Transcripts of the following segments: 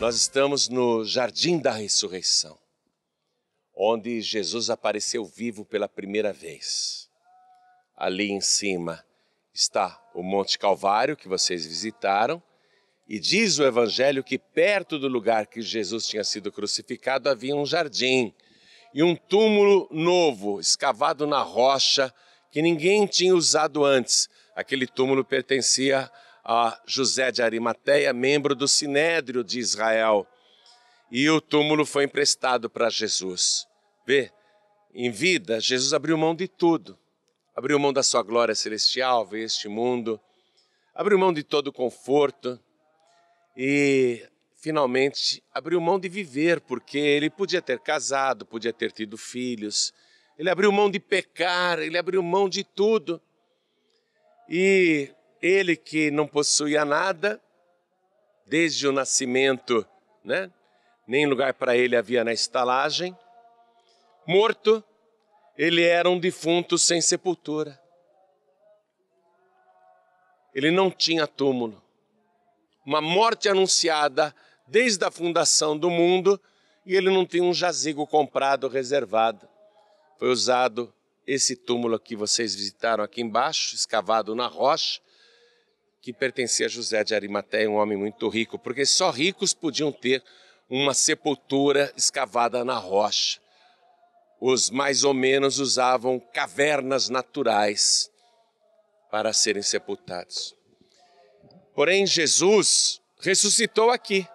Nós estamos no Jardim da Ressurreição, onde Jesus apareceu vivo pela primeira vez. Ali em cima está o Monte Calvário, que vocês visitaram, e diz o Evangelho que perto do lugar que Jesus tinha sido crucificado havia um jardim e um túmulo novo, escavado na rocha, que ninguém tinha usado antes. Aquele túmulo pertencia a a José de Arimateia, membro do Sinédrio de Israel. E o túmulo foi emprestado para Jesus. Vê, em vida, Jesus abriu mão de tudo. Abriu mão da sua glória celestial, veio este mundo, abriu mão de todo o conforto e finalmente abriu mão de viver, porque ele podia ter casado, podia ter tido filhos, ele abriu mão de pecar, ele abriu mão de tudo. E ele que não possuía nada desde o nascimento, né? Nem lugar para ele havia na estalagem. Morto, ele era um defunto sem sepultura. Ele não tinha túmulo. Uma morte anunciada desde a fundação do mundo e ele não tinha um jazigo comprado, reservado. Foi usado esse túmulo que vocês visitaram aqui embaixo, escavado na rocha, que pertencia a José de Arimateia, um homem muito rico, porque só ricos podiam ter uma sepultura escavada na rocha. Os mais ou menos usavam cavernas naturais para serem sepultados. Porém, Jesus ressuscitou aqui.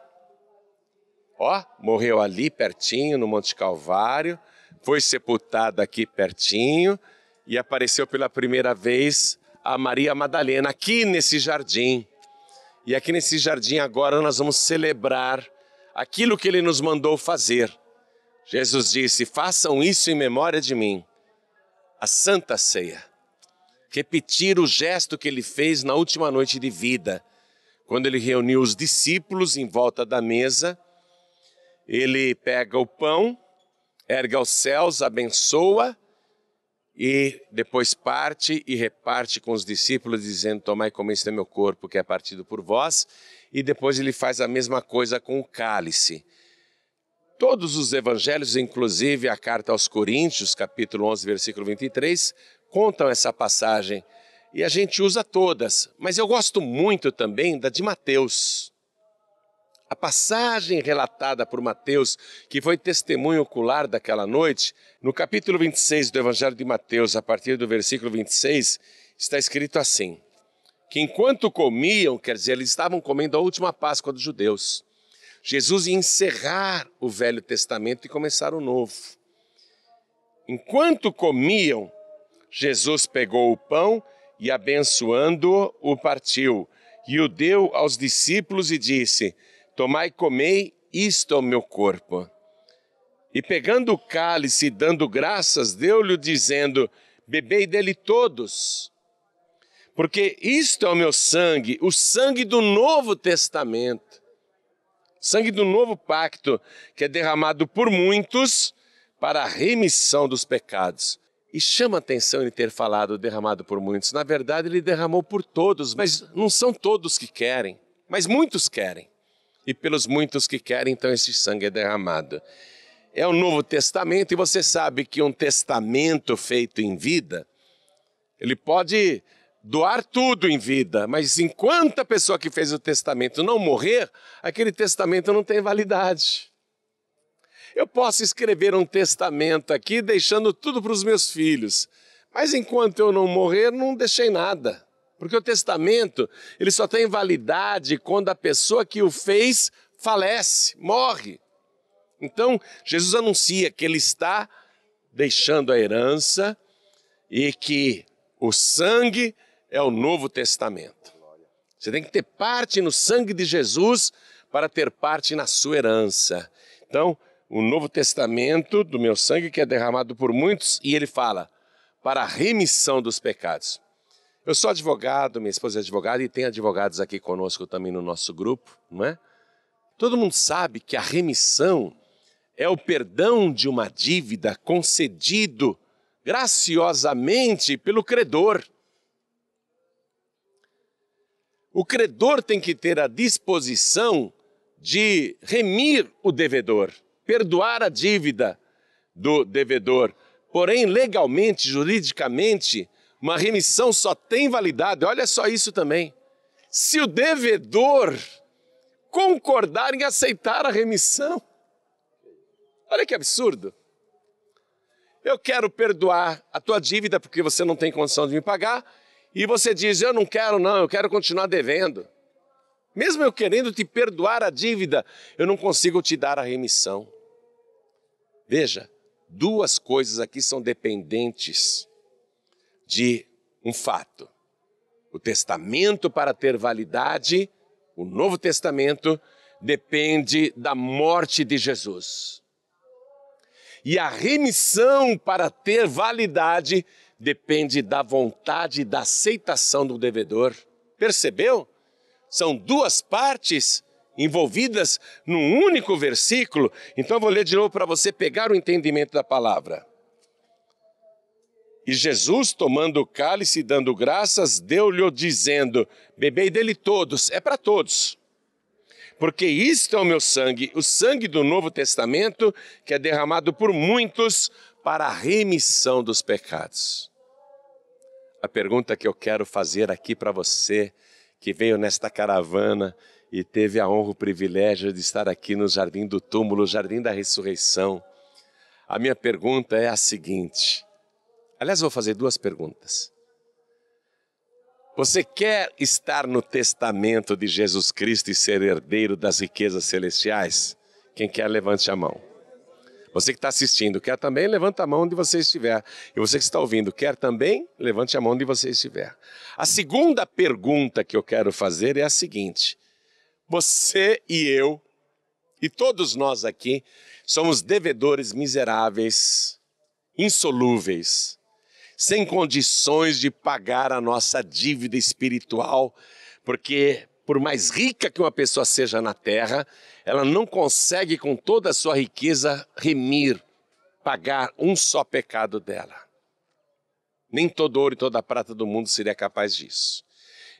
Ó, morreu ali pertinho no Monte Calvário, foi sepultado aqui pertinho e apareceu pela primeira vez a Maria Madalena aqui nesse jardim. E aqui nesse jardim agora nós vamos celebrar aquilo que ele nos mandou fazer. Jesus disse: façam isso em memória de mim, a Santa Ceia. Repetir o gesto que ele fez na última noite de vida, quando ele reuniu os discípulos em volta da mesa. Ele pega o pão, erga os céus, abençoa e depois parte e reparte com os discípulos, dizendo: Tomai como este é meu corpo, que é partido por vós. E depois ele faz a mesma coisa com o cálice. Todos os evangelhos, inclusive a carta aos Coríntios, capítulo 11, versículo 23, contam essa passagem. E a gente usa todas, mas eu gosto muito também da de Mateus. A passagem relatada por Mateus, que foi testemunho ocular daquela noite, no capítulo 26 do Evangelho de Mateus, a partir do versículo 26, está escrito assim: que enquanto comiam, quer dizer, eles estavam comendo a última Páscoa dos judeus, Jesus ia encerrar o Velho Testamento e começar o Novo. Enquanto comiam, Jesus pegou o pão e, abençoando-o, o partiu e o deu aos discípulos e disse: Tomai e comei, isto é o meu corpo. E pegando o cálice e dando graças, deu-lhe dizendo: Bebei dele todos, porque isto é o meu sangue, o sangue do Novo Testamento, sangue do Novo Pacto, que é derramado por muitos para a remissão dos pecados. E chama atenção ele ter falado derramado por muitos. Na verdade, ele derramou por todos, mas não são todos que querem, mas muitos querem e pelos muitos que querem, então esse sangue é derramado. É o Novo Testamento e você sabe que um testamento feito em vida, ele pode doar tudo em vida, mas enquanto a pessoa que fez o testamento não morrer, aquele testamento não tem validade. Eu posso escrever um testamento aqui deixando tudo para os meus filhos, mas enquanto eu não morrer, não deixei nada. Porque o testamento, ele só tem validade quando a pessoa que o fez falece, morre. Então, Jesus anuncia que ele está deixando a herança e que o sangue é o Novo Testamento. Você tem que ter parte no sangue de Jesus para ter parte na sua herança. Então, o Novo Testamento do meu sangue que é derramado por muitos, e ele fala, para a remissão dos pecados. Eu sou advogado, minha esposa é advogada e tem advogados aqui conosco também no nosso grupo, não é? Todo mundo sabe que a remissão é o perdão de uma dívida concedido graciosamente pelo credor. O credor tem que ter a disposição de remir o devedor, perdoar a dívida do devedor. Porém, legalmente, juridicamente, uma remissão só tem validade, olha só isso também. Se o devedor concordar em aceitar a remissão. Olha que absurdo. Eu quero perdoar a tua dívida porque você não tem condição de me pagar, e você diz: Eu não quero, não, eu quero continuar devendo. Mesmo eu querendo te perdoar a dívida, eu não consigo te dar a remissão. Veja, duas coisas aqui são dependentes de um fato. O testamento, para ter validade, o Novo Testamento, depende da morte de Jesus. E a remissão, para ter validade, depende da vontade e da aceitação do devedor. Percebeu? São duas partes envolvidas num único versículo. Então eu vou ler de novo para você pegar o entendimento da palavra. E Jesus, tomando o cálice e dando graças, deu-lhe dizendo: Bebei dele todos, é para todos. Porque isto é o meu sangue, o sangue do Novo Testamento, que é derramado por muitos para a remissão dos pecados. A pergunta que eu quero fazer aqui para você, que veio nesta caravana e teve a honra, o privilégio de estar aqui no Jardim do Túmulo, Jardim da Ressurreição. A minha pergunta é a seguinte: Aliás, vou fazer duas perguntas. Você quer estar no testamento de Jesus Cristo e ser herdeiro das riquezas celestiais? Quem quer, levante a mão. Você que está assistindo, quer também? Levanta a mão onde você estiver. E você que está ouvindo, quer também? Levante a mão onde você estiver. A segunda pergunta que eu quero fazer é a seguinte: Você e eu, e todos nós aqui, somos devedores miseráveis, insolúveis sem condições de pagar a nossa dívida espiritual, porque por mais rica que uma pessoa seja na terra, ela não consegue com toda a sua riqueza remir, pagar um só pecado dela. Nem todo ouro e toda prata do mundo seria capaz disso.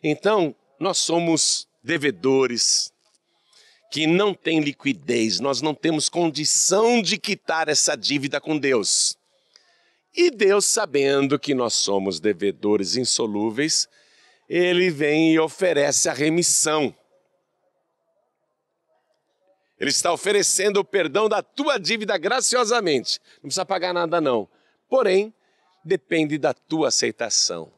Então, nós somos devedores que não têm liquidez, nós não temos condição de quitar essa dívida com Deus. E Deus, sabendo que nós somos devedores insolúveis, ele vem e oferece a remissão. Ele está oferecendo o perdão da tua dívida graciosamente. Não precisa pagar nada, não. Porém, depende da tua aceitação.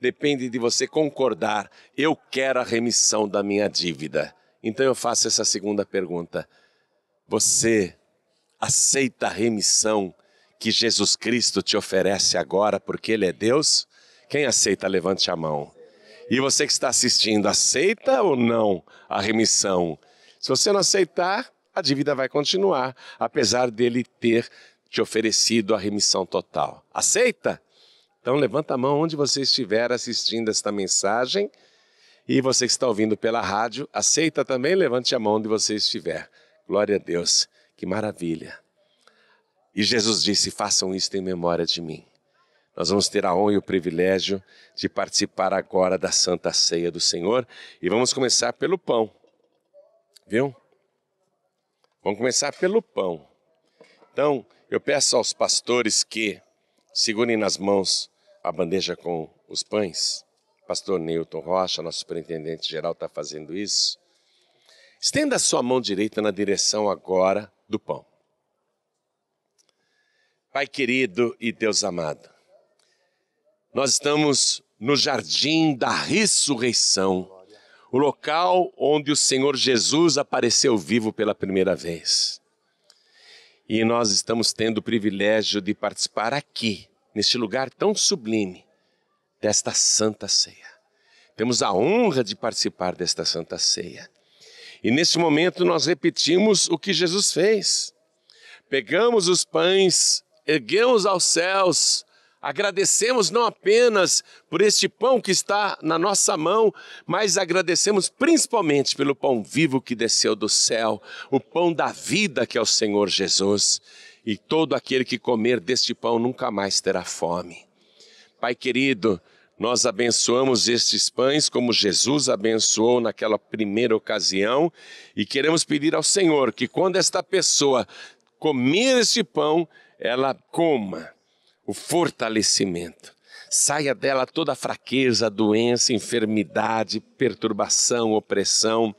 Depende de você concordar. Eu quero a remissão da minha dívida. Então eu faço essa segunda pergunta. Você aceita a remissão que Jesus Cristo te oferece agora, porque Ele é Deus? Quem aceita, levante a mão. E você que está assistindo, aceita ou não a remissão? Se você não aceitar, a dívida vai continuar, apesar dele ter te oferecido a remissão total. Aceita? Então levanta a mão onde você estiver assistindo esta mensagem. E você que está ouvindo pela rádio, aceita também, levante a mão onde você estiver. Glória a Deus. Que maravilha. E Jesus disse: façam isto em memória de mim. Nós vamos ter a honra e o privilégio de participar agora da Santa Ceia do Senhor e vamos começar pelo pão. Viu? Vamos começar pelo pão. Então, eu peço aos pastores que segurem nas mãos a bandeja com os pães. Pastor Newton Rocha, nosso superintendente geral, está fazendo isso. Estenda a sua mão direita na direção agora do pão. Pai querido e Deus amado, nós estamos no jardim da ressurreição, o local onde o Senhor Jesus apareceu vivo pela primeira vez. E nós estamos tendo o privilégio de participar aqui, neste lugar tão sublime, desta santa ceia. Temos a honra de participar desta santa ceia. E neste momento nós repetimos o que Jesus fez. Pegamos os pães erguemos aos céus, agradecemos não apenas por este pão que está na nossa mão, mas agradecemos principalmente pelo pão vivo que desceu do céu, o pão da vida que é o Senhor Jesus. E todo aquele que comer deste pão nunca mais terá fome. Pai querido, nós abençoamos estes pães como Jesus abençoou naquela primeira ocasião e queremos pedir ao Senhor que quando esta pessoa comer esse pão, ela coma o fortalecimento. Saia dela toda a fraqueza, doença, enfermidade, perturbação, opressão.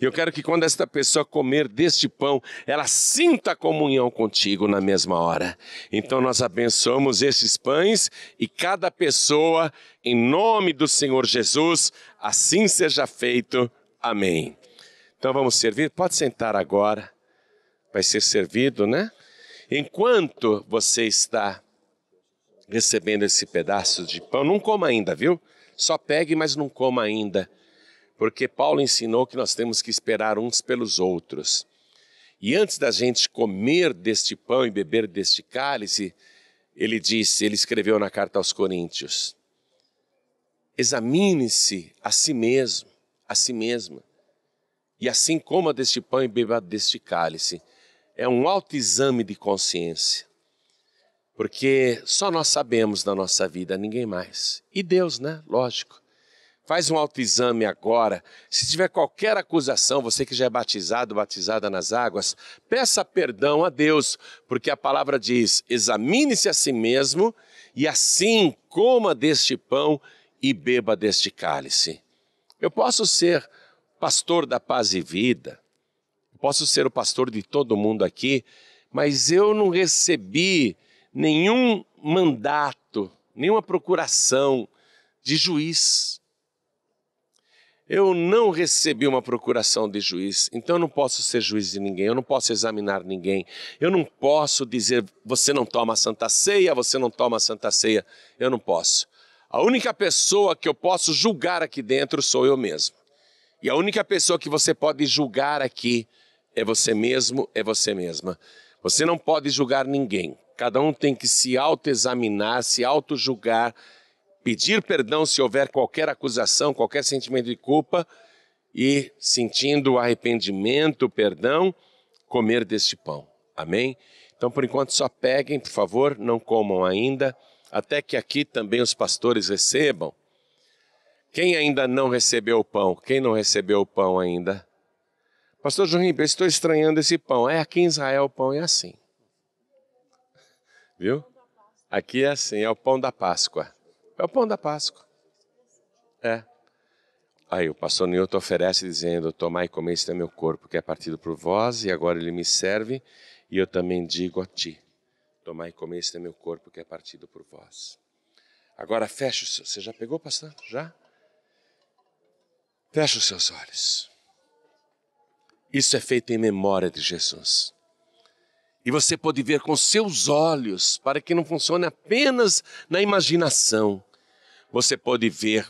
Eu quero que quando esta pessoa comer deste pão, ela sinta comunhão contigo na mesma hora. Então nós abençoamos esses pães e cada pessoa, em nome do Senhor Jesus, assim seja feito. Amém. Então vamos servir? Pode sentar agora vai ser servido, né? Enquanto você está recebendo esse pedaço de pão, não coma ainda, viu? Só pegue, mas não coma ainda. Porque Paulo ensinou que nós temos que esperar uns pelos outros. E antes da gente comer deste pão e beber deste cálice, ele disse, ele escreveu na carta aos Coríntios: examine-se a si mesmo, a si mesma, e assim coma deste pão e beba deste cálice é um autoexame de consciência. Porque só nós sabemos da nossa vida, ninguém mais. E Deus, né? Lógico. Faz um autoexame agora. Se tiver qualquer acusação, você que já é batizado, batizada nas águas, peça perdão a Deus, porque a palavra diz: examine-se a si mesmo e assim coma deste pão e beba deste cálice. Eu posso ser pastor da paz e vida, posso ser o pastor de todo mundo aqui, mas eu não recebi nenhum mandato, nenhuma procuração de juiz. Eu não recebi uma procuração de juiz, então eu não posso ser juiz de ninguém, eu não posso examinar ninguém, eu não posso dizer você não toma santa ceia, você não toma santa ceia, eu não posso. A única pessoa que eu posso julgar aqui dentro sou eu mesmo. E a única pessoa que você pode julgar aqui é você mesmo, é você mesma. Você não pode julgar ninguém. Cada um tem que se autoexaminar, se autojulgar, pedir perdão se houver qualquer acusação, qualquer sentimento de culpa e, sentindo arrependimento, perdão, comer deste pão. Amém? Então, por enquanto, só peguem, por favor, não comam ainda, até que aqui também os pastores recebam. Quem ainda não recebeu o pão? Quem não recebeu o pão ainda? Pastor João Ribeiro, estou estranhando esse pão. É, aqui em Israel o pão é assim. Viu? Aqui é assim, é o pão da Páscoa. É o pão da Páscoa. É. Aí o pastor Newton oferece dizendo, tomai e come este é meu corpo, que é partido por vós, e agora ele me serve, e eu também digo a ti, tomai e come este é meu corpo, que é partido por vós. Agora fecha os seus, você já pegou, pastor? Já? Fecha os seus olhos. Isso é feito em memória de Jesus. E você pode ver com seus olhos, para que não funcione apenas na imaginação. Você pode ver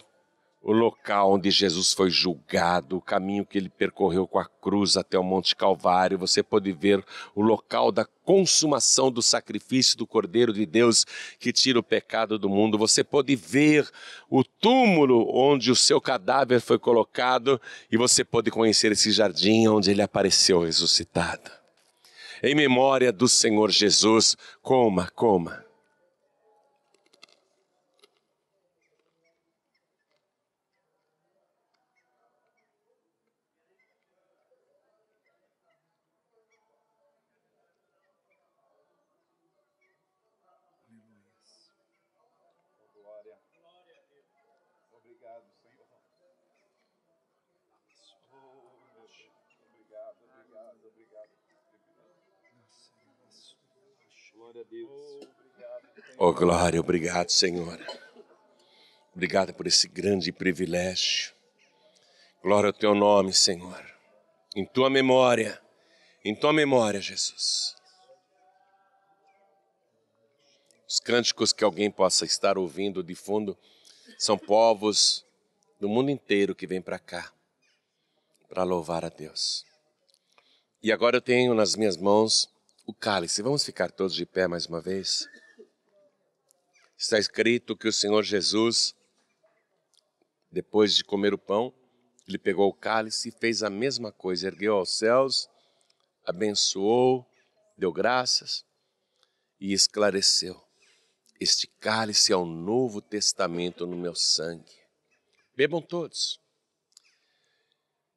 o local onde Jesus foi julgado, o caminho que ele percorreu com a cruz até o Monte Calvário. Você pode ver o local da consumação do sacrifício do Cordeiro de Deus que tira o pecado do mundo. Você pode ver o túmulo onde o seu cadáver foi colocado e você pode conhecer esse jardim onde ele apareceu ressuscitado. Em memória do Senhor Jesus, coma, coma. obrigado, Senhor. Oh, Obrigado, obrigado, obrigado. Glória oh, glória, obrigado, Senhor. Obrigado por esse grande privilégio. Glória ao teu nome, Senhor. Em tua memória, em tua memória, Jesus. Os cânticos que alguém possa estar ouvindo de fundo são povos do mundo inteiro que vêm para cá para louvar a Deus. E agora eu tenho nas minhas mãos o cálice. Vamos ficar todos de pé mais uma vez? Está escrito que o Senhor Jesus, depois de comer o pão, ele pegou o cálice e fez a mesma coisa, ergueu aos céus, abençoou, deu graças e esclareceu. Este cálice é o novo testamento no meu sangue. Bebam todos,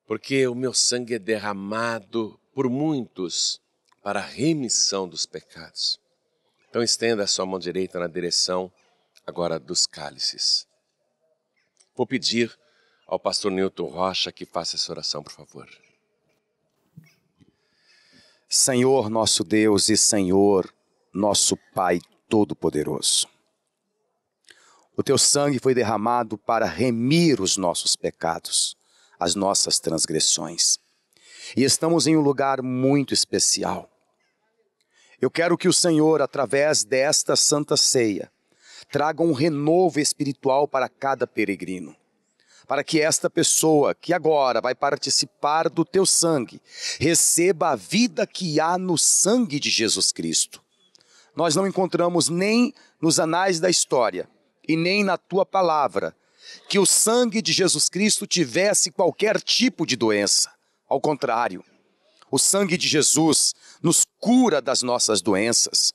porque o meu sangue é derramado por muitos para a remissão dos pecados. Então estenda a sua mão direita na direção agora dos cálices. Vou pedir ao pastor Newton Rocha que faça essa oração, por favor. Senhor nosso Deus e Senhor nosso Pai Todo-Poderoso. O teu sangue foi derramado para remir os nossos pecados, as nossas transgressões. E estamos em um lugar muito especial. Eu quero que o Senhor, através desta santa ceia, traga um renovo espiritual para cada peregrino para que esta pessoa que agora vai participar do teu sangue receba a vida que há no sangue de Jesus Cristo nós não encontramos nem nos anais da história e nem na tua palavra que o sangue de Jesus Cristo tivesse qualquer tipo de doença. Ao contrário, o sangue de Jesus nos cura das nossas doenças.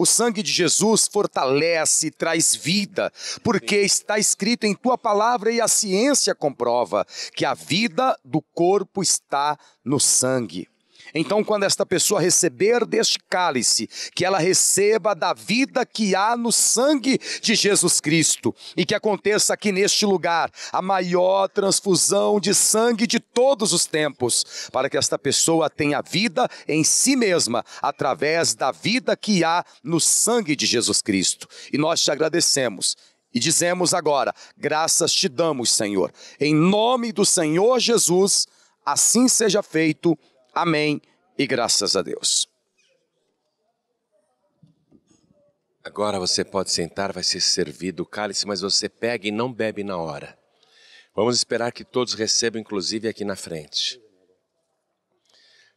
O sangue de Jesus fortalece, traz vida, porque está escrito em tua palavra e a ciência comprova que a vida do corpo está no sangue. Então, quando esta pessoa receber deste cálice, que ela receba da vida que há no sangue de Jesus Cristo, e que aconteça aqui neste lugar a maior transfusão de sangue de todos os tempos, para que esta pessoa tenha vida em si mesma, através da vida que há no sangue de Jesus Cristo. E nós te agradecemos. E dizemos agora: graças te damos, Senhor. Em nome do Senhor Jesus, assim seja feito. Amém e graças a Deus. Agora você pode sentar, vai ser servido o cálice, mas você pega e não bebe na hora. Vamos esperar que todos recebam, inclusive aqui na frente.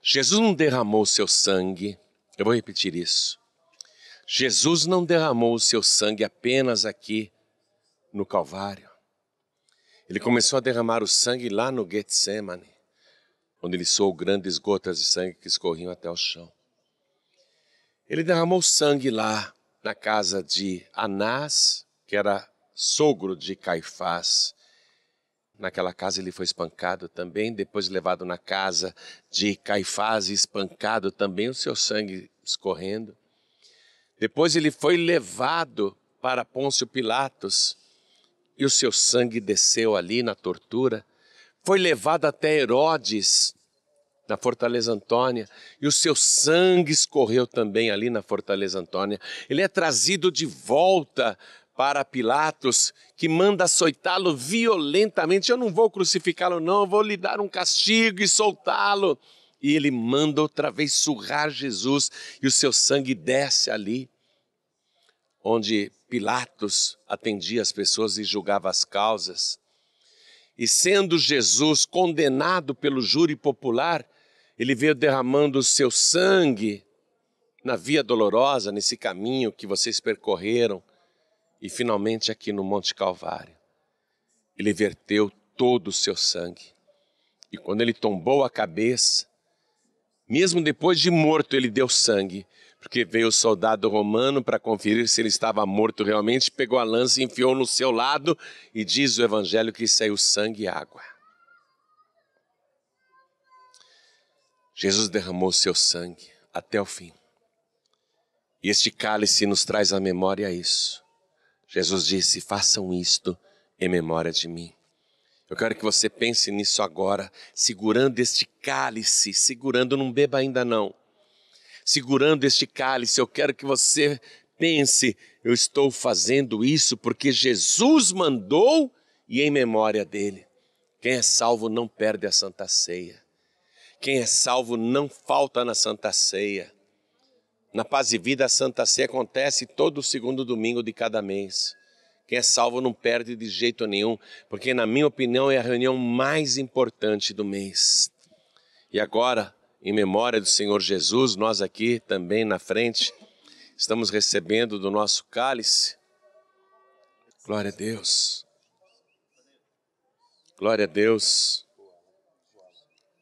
Jesus não derramou o seu sangue, eu vou repetir isso. Jesus não derramou o seu sangue apenas aqui no Calvário. Ele começou a derramar o sangue lá no Getsemane onde ele soou grandes gotas de sangue que escorriam até o chão. Ele derramou sangue lá na casa de Anás, que era sogro de Caifás. Naquela casa ele foi espancado também, depois levado na casa de Caifás e espancado também, o seu sangue escorrendo. Depois ele foi levado para Pôncio Pilatos e o seu sangue desceu ali na tortura foi levado até Herodes, na Fortaleza Antônia, e o seu sangue escorreu também ali na Fortaleza Antônia. Ele é trazido de volta para Pilatos, que manda açoitá-lo violentamente. Eu não vou crucificá-lo, não, eu vou lhe dar um castigo e soltá-lo. E ele manda outra vez surrar Jesus, e o seu sangue desce ali, onde Pilatos atendia as pessoas e julgava as causas. E sendo Jesus condenado pelo júri popular, ele veio derramando o seu sangue na via dolorosa, nesse caminho que vocês percorreram, e finalmente aqui no Monte Calvário. Ele verteu todo o seu sangue. E quando ele tombou a cabeça, mesmo depois de morto, ele deu sangue porque veio o soldado romano para conferir se ele estava morto realmente, pegou a lança e enfiou no seu lado, e diz o evangelho que saiu sangue e água. Jesus derramou seu sangue até o fim. E este cálice nos traz à memória isso. Jesus disse: façam isto em memória de mim. Eu quero que você pense nisso agora, segurando este cálice, segurando, não beba ainda não segurando este cálice, eu quero que você pense: eu estou fazendo isso porque Jesus mandou e em memória dele. Quem é salvo não perde a santa ceia. Quem é salvo não falta na santa ceia. Na paz e vida, a santa ceia acontece todo segundo domingo de cada mês. Quem é salvo não perde de jeito nenhum, porque, na minha opinião, é a reunião mais importante do mês. E agora, em memória do Senhor Jesus, nós aqui também na frente estamos recebendo do nosso cálice. Glória a Deus. Glória a Deus.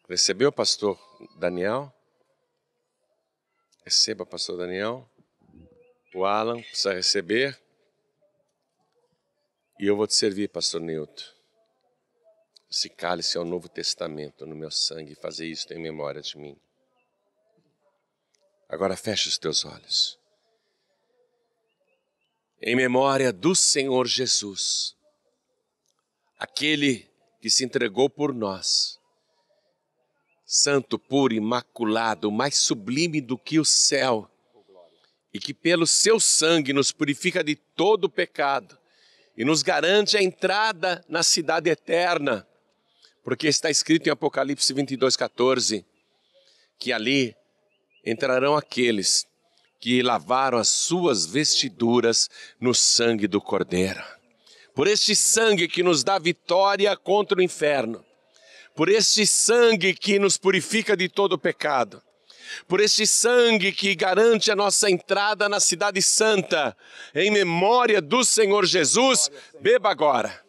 Recebeu, pastor Daniel? Receba, pastor Daniel. O Alan precisa receber. E eu vou te servir, pastor Newton. Se cálice é o Novo Testamento no meu sangue, fazer isto em memória de mim. Agora fecha os teus olhos. Em memória do Senhor Jesus, aquele que se entregou por nós, santo, puro, imaculado, mais sublime do que o céu, e que pelo seu sangue nos purifica de todo o pecado e nos garante a entrada na cidade eterna porque está escrito em Apocalipse 22, 14, que ali entrarão aqueles que lavaram as suas vestiduras no sangue do Cordeiro. Por este sangue que nos dá vitória contra o inferno, por este sangue que nos purifica de todo pecado, por este sangue que garante a nossa entrada na Cidade Santa, em memória do Senhor Jesus, beba agora.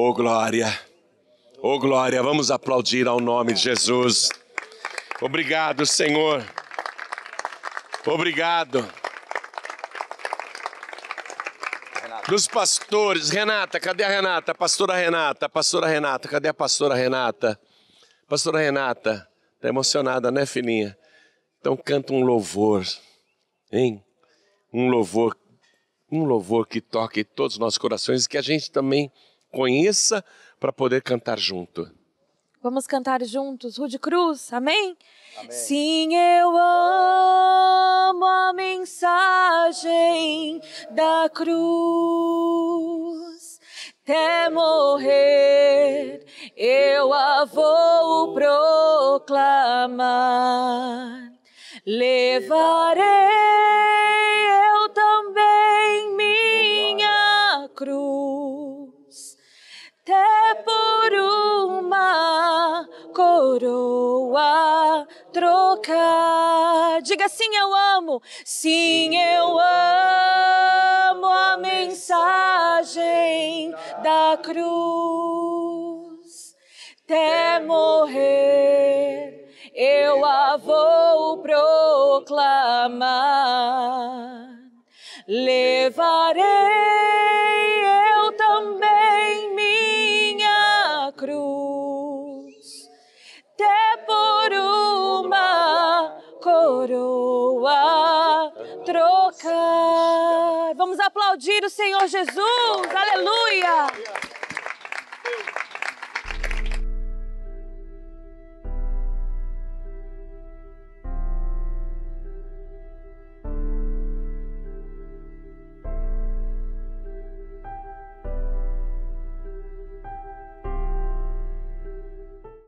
Oh glória, oh glória, vamos aplaudir ao nome de Jesus. Obrigado, Senhor. Obrigado. Dos pastores, Renata, cadê a Renata? Pastora Renata, pastora Renata, cadê a pastora Renata? Pastora Renata, tá emocionada, né, filhinha? Então canta um louvor, hein? Um louvor, um louvor que toque todos os nossos corações e que a gente também conheça para poder cantar junto. Vamos cantar juntos, Rude Cruz, amém? amém? Sim, eu amo a mensagem da cruz. Até morrer, eu a vou proclamar. Levarei eu também minha cruz a trocar. Diga sim, eu amo. Sim, eu amo a mensagem da cruz. Até morrer, eu a vou proclamar. Levarei aplaudir o Senhor Jesus. Aleluia.